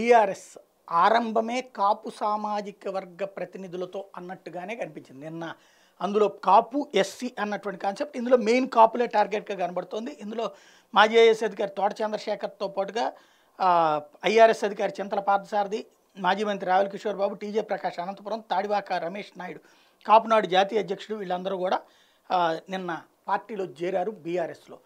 TRS ఆరంభమే కాపు సామాజిక వర్గ ప్రతినిధులతో అన్నట్టుగానే కనిపించింది నిన్న అందులో కాపు ఎస్సీ అన్నటువంటి కాన్సెప్ట్ ఇందులో మెయిన్ కాపులే టార్గెట్గా కనబడుతోంది ఇందులో మాజీ ఐఏఎస్ అధికారి తోట చంద్రశేఖర్తో పాటుగా ఐఆర్ఎస్ అధికారి చింతల పార్థసారథి మాజీ మంత్రి రావుల్ కిషోర్ బాబు టీజే ప్రకాష్ అనంతపురం తాడివాక రమేష్ నాయుడు కాపునాడు జాతీయ అధ్యక్షుడు వీళ్ళందరూ కూడా నిన్న పార్టీలో చేరారు బీఆర్ఎస్లో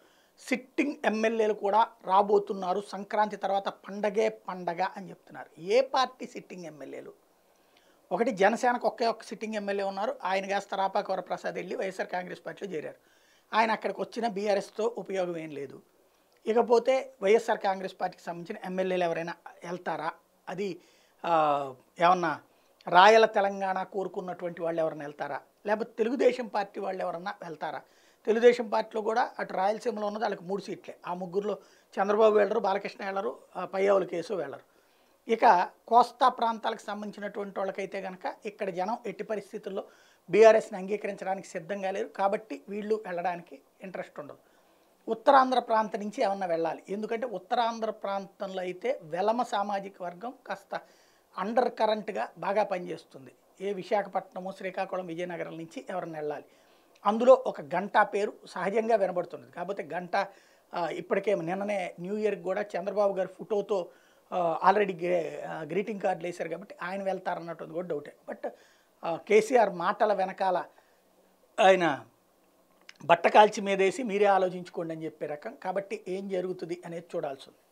సిట్టింగ్ ఎమ్మెల్యేలు కూడా రాబోతున్నారు సంక్రాంతి తర్వాత పండగే పండగ అని చెప్తున్నారు ఏ పార్టీ సిట్టింగ్ ఎమ్మెల్యేలు ఒకటి జనసేనకు ఒకే ఒక్క సిట్టింగ్ ఎమ్మెల్యే ఉన్నారు ఆయన కాస్త రాపాకవర ప్రసాద్ వెళ్ళి వైఎస్ఆర్ కాంగ్రెస్ పార్టీలో చేరారు ఆయన అక్కడికి వచ్చిన బీఆర్ఎస్తో ఉపయోగం ఏం లేదు ఇకపోతే వైఎస్ఆర్ కాంగ్రెస్ పార్టీకి సంబంధించిన ఎమ్మెల్యేలు ఎవరైనా వెళ్తారా అది ఏమన్నా రాయల తెలంగాణ కోరుకున్నటువంటి వాళ్ళు ఎవరైనా వెళ్తారా లేకపోతే తెలుగుదేశం పార్టీ వాళ్ళు ఎవరన్నా వెళ్తారా తెలుగుదేశం పార్టీలో కూడా అటు రాయలసీమలో ఉన్నది వాళ్ళకి మూడు సీట్లే ఆ ముగ్గురులో చంద్రబాబు వెళ్ళరు బాలకృష్ణ వెళ్ళరు పయ్యావుల కేసు వెళ్ళరు ఇక కోస్తా ప్రాంతాలకు సంబంధించినటువంటి వాళ్ళకైతే కనుక ఇక్కడ జనం ఎట్టి పరిస్థితుల్లో బీఆర్ఎస్ని అంగీకరించడానికి సిద్ధంగా లేరు కాబట్టి వీళ్ళు వెళ్ళడానికి ఇంట్రెస్ట్ ఉండదు ఉత్తరాంధ్ర ప్రాంతం నుంచి ఏమన్నా వెళ్ళాలి ఎందుకంటే ఉత్తరాంధ్ర ప్రాంతంలో అయితే వెలమ సామాజిక వర్గం కాస్త అండర్ కరెంట్గా బాగా పనిచేస్తుంది ఏ విశాఖపట్నము శ్రీకాకుళం విజయనగరం నుంచి ఎవరిని వెళ్ళాలి అందులో ఒక గంట పేరు సహజంగా వినబడుతున్నది కాకపోతే గంట ఇప్పటికే నిన్ననే న్యూ ఇయర్కి కూడా చంద్రబాబు గారి ఫోటోతో ఆల్రెడీ గ్రీటింగ్ కార్డులు వేశారు కాబట్టి ఆయన వెళ్తారన్నట్టు కూడా డౌటే బట్ కేసీఆర్ మాటల వెనకాల ఆయన బట్ట కాల్చి మీదేసి మీరే ఆలోచించుకోండి అని చెప్పే రకం కాబట్టి ఏం జరుగుతుంది అనేది చూడాల్సి ఉంది